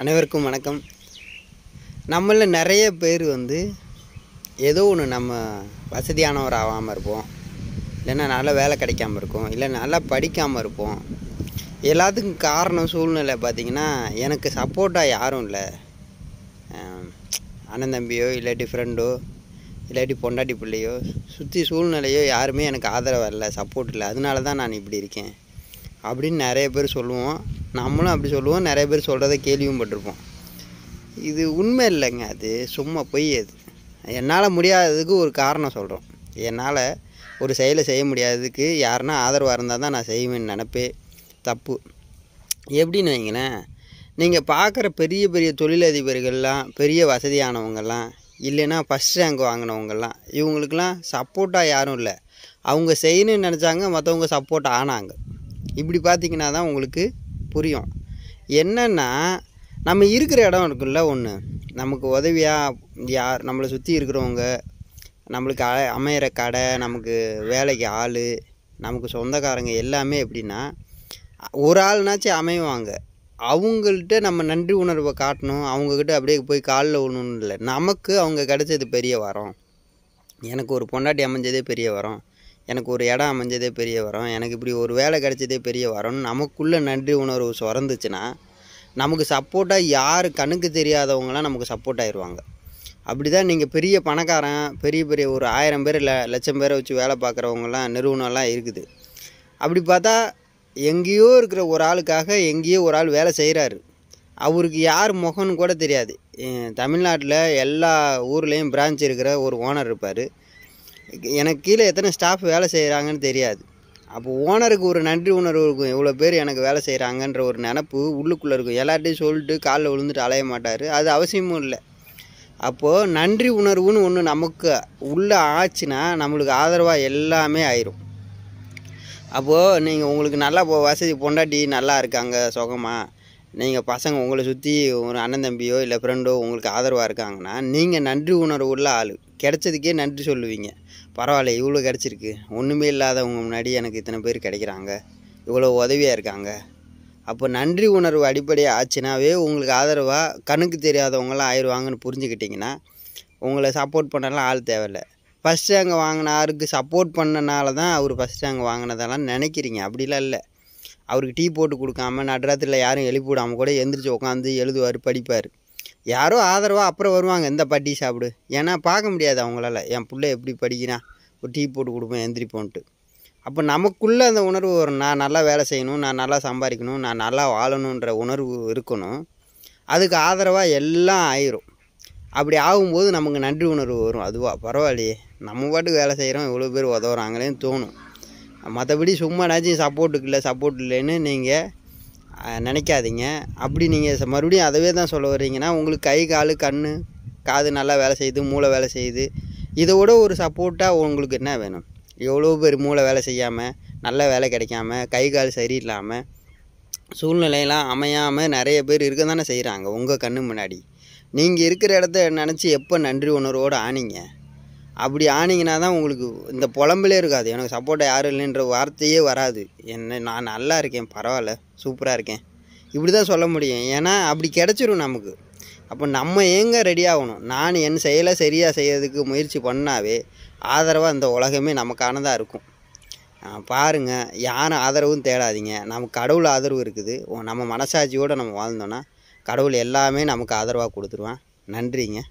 அனைவருக்கும் வணக்கம் நம்மளில் நிறைய பேர் வந்து ஏதோ ஒன்று நம்ம வசதியானவர் ஆகாமல் இருப்போம் இல்லைன்னா நல்லா வேலை கிடைக்காம இருக்கும் இல்லை நல்லா படிக்காமல் இருப்போம் எல்லாத்துக்கும் காரணம் சூழ்நிலை பார்த்திங்கன்னா எனக்கு சப்போர்ட்டாக யாரும் இல்லை அண்ணன் தம்பியோ இல்லாட்டி ஃப்ரெண்டோ இல்லாட்டி பொண்டாட்டி பிள்ளையோ சுற்றி சூழ்நிலையோ யாருமே எனக்கு ஆதரவு இல்லை சப்போர்ட் இல்லை அதனால தான் நான் இப்படி இருக்கேன் அப்படின்னு நிறைய பேர் சொல்லுவோம் நம்மளும் அப்படி சொல்லுவோம் நிறைய பேர் சொல்கிறத கேள்வியும் பட்டிருப்போம் இது உண்மை இல்லைங்க அது சும்மா பொய் அது என்னால் முடியாததுக்கு ஒரு காரணம் சொல்கிறோம் என்னால் ஒரு செயலை செய்ய முடியாததுக்கு யாருன்னா ஆதரவாக இருந்தால் தான் நான் செய்வேன்னு நினப்பே தப்பு எப்படின்னு வைங்களேன் நீங்கள் பார்க்குற பெரிய பெரிய தொழிலதிபர்கள்லாம் பெரிய வசதியானவங்கள்லாம் இல்லைன்னா ஃபஸ்ட் ரேங்க் வாங்கினவங்கெல்லாம் இவங்களுக்கெல்லாம் சப்போர்ட்டாக யாரும் இல்லை அவங்க செய்யணும்னு நினச்சாங்க மற்றவங்க சப்போர்ட் ஆனாங்க இப்படி பார்த்திங்கன்னா தான் உங்களுக்கு புரியும் என்னென்னா நம்ம இருக்கிற இடம் இருக்குல்ல ஒன்று நமக்கு உதவியாக யார் நம்மளை சுற்றி இருக்கிறவங்க நம்மளுக்கு அமையிற கடை நமக்கு வேலைக்கு ஆள் நமக்கு சொந்தக்காரங்க எல்லாமே எப்படின்னா ஒரு ஆள்னாச்சும் அமைவாங்க அவங்கள்ட்ட நம்ம நன்றி உணர்வை காட்டணும் அவங்கக்கிட்ட அப்படியே போய் காலில் ஒன்றும் இல்லை நமக்கு அவங்க கிடைச்சது பெரிய வரம் எனக்கு ஒரு பொண்டாட்டி அமைஞ்சதே பெரிய வரம் எனக்கு ஒரு இடம் அமைஞ்சதே பெரிய வரம் எனக்கு இப்படி ஒரு வேலை கிடைச்சதே பெரிய வரம் நமக்குள்ளே நன்றி உணர்வு சுரந்துச்சுன்னா நமக்கு சப்போர்ட்டாக யார் கண்ணுக்கு தெரியாதவங்களாம் நமக்கு சப்போர்ட் ஆயிடுவாங்க அப்படி தான் நீங்கள் பெரிய பணக்காரன் பெரிய பெரிய ஒரு ஆயிரம் பேர் இல்லை லட்சம் பேரை வச்சு வேலை பார்க்குறவங்கலாம் நிறுவனம்லாம் இருக்குது அப்படி பார்த்தா எங்கேயோ இருக்கிற ஒரு ஆளுக்காக எங்கேயோ ஒரு ஆள் வேலை செய்கிறாரு அவருக்கு யார் முகம்னு கூட தெரியாது தமிழ்நாட்டில் எல்லா ஊர்லேயும் பிரான்ச் இருக்கிற ஒரு ஓனர் இருப்பார் எனக்கு கீழே எத்தனை ஸ்டாஃப் வேலை செய்கிறாங்கன்னு தெரியாது அப்போ ஓனருக்கு ஒரு நன்றி உணர்வு இருக்கும் எவ்வளோ பேர் எனக்கு வேலை செய்கிறாங்கன்ற ஒரு நினப்பு உள்ளுக்குள்ளே இருக்கும் எல்லார்ட்டையும் சொல்லிட்டு காலில் விழுந்துட்டு அலைய மாட்டார் அது அவசியமும் இல்லை அப்போது நன்றி உணர்வுன்னு ஒன்று நமக்கு உள்ளே ஆச்சுன்னா நம்மளுக்கு ஆதரவாக எல்லாமே ஆயிரும் அப்போது நீங்கள் உங்களுக்கு நல்லா வசதி பொண்டாட்டி நல்லா இருக்காங்க சுகமாக நீங்கள் பசங்க உங்களை சுற்றி ஒரு அண்ணன் தம்பியோ இல்லை ஃப்ரெண்டோ உங்களுக்கு ஆதரவாக இருக்காங்கன்னா நீங்கள் நன்றி உணர்வு உள்ள ஆள் கிடைச்சதுக்கே நன்றி சொல்லுவீங்க பரவாயில்ல இவ்வளோ கிடச்சிருக்கு ஒன்றுமே இல்லாதவங்க முன்னாடி எனக்கு இத்தனை பேர் கிடைக்கிறாங்க இவ்வளோ உதவியாக இருக்காங்க அப்போ நன்றி உணர்வு அடிப்படையாக ஆச்சுனாவே உங்களுக்கு ஆதரவாக கணக்கு தெரியாதவங்களாம் ஆயிடுவாங்கன்னு புரிஞ்சுக்கிட்டிங்கன்னா உங்களை சப்போர்ட் பண்ணலாம் ஆள் தேவையில்லை ஃபஸ்ட் ரேங்க் வாங்கின ஆருக்கு சப்போர்ட் பண்ணனால தான் அவர் ஃபஸ்ட் ரேங்க் வாங்கினதெல்லாம் நினைக்கிறீங்க அப்படிலாம் இல்லை அவருக்கு டீ போட்டு கொடுக்காம நடராத்திரியில் யாரும் எழுப்பி விடாமல் கூட எழுந்திரிச்சு உட்காந்து எழுதுவார் படிப்பார் யாரோ ஆதரவாக அப்புறம் வருவாங்க எந்த பட்டி சாப்பிடு ஏன்னா பார்க்க முடியாது அவங்களால என் பிள்ளை எப்படி படிக்கிறான் ஒரு டீ போட்டு கொடுப்பேன் எந்திரிப்போன்ட்டு அப்போ நமக்குள்ளே அந்த உணர்வு வரும் நான் நல்லா வேலை செய்யணும் நான் நல்லா சம்பாதிக்கணும் நான் நல்லா வாழணுன்ற உணர்வு இருக்கணும் அதுக்கு ஆதரவாக எல்லாம் ஆயிரும் அப்படி ஆகும்போது நமக்கு நன்றி உணர்வு வரும் அதுவாக பரவாயில்லையே நம்ம பாட்டுக்கு வேலை செய்கிறோம் இவ்வளோ பேர் உதவுறாங்களேன்னு தோணும் மற்றபடி சும்மா நாச்சும் சப்போர்ட்டுக்கு இல்லை சப்போர்ட் இல்லைன்னு நீங்கள் நினைக்காதீங்க அப்படி நீங்கள் மறுபடியும் அதவே தான் சொல்ல வர்றீங்கன்னா உங்களுக்கு கை கால் கண் காது நல்லா வேலை செய்யுது மூளை வேலை செய்யுது இதை விட ஒரு சப்போர்ட்டாக உங்களுக்கு என்ன வேணும் எவ்வளோ பேர் மூளை வேலை செய்யாமல் நல்ல வேலை கிடைக்காம கை கால் சரியில்லாமல் சூழ்நிலையெல்லாம் அமையாமல் நிறைய பேர் இருக்க தானே செய்கிறாங்க உங்கள் கண்ணு முன்னாடி நீங்கள் இருக்கிற இடத்த நினச்சி எப்போ நன்றி உணர்வோடு ஆனீங்க அப்படி ஆனிங்கன்னா தான் உங்களுக்கு இந்த புலம்பலே இருக்காது எனக்கு சப்போர்ட்டாக யாரும் இல்லைன்ற வார்த்தையே வராது என்ன நான் நல்லா இருக்கேன் பரவாயில்ல சூப்பராக இருக்கேன் இப்படி தான் சொல்ல முடியும் ஏன்னா அப்படி கிடச்சிரும் நமக்கு அப்போ நம்ம ஏங்க ரெடி ஆகணும் நான் என் செயலை சரியாக செய்கிறதுக்கு முயற்சி பண்ணாவே ஆதரவாக இந்த உலகமே நமக்கானதாக இருக்கும் பாருங்கள் யாரும் ஆதரவும் தேடாதீங்க நமக்கு கடவுள் ஆதரவு இருக்குது நம்ம மனசாட்சியோடு நம்ம வாழ்ந்தோன்னா கடவுள் எல்லாமே நமக்கு ஆதரவாக கொடுத்துருவான் நன்றிங்க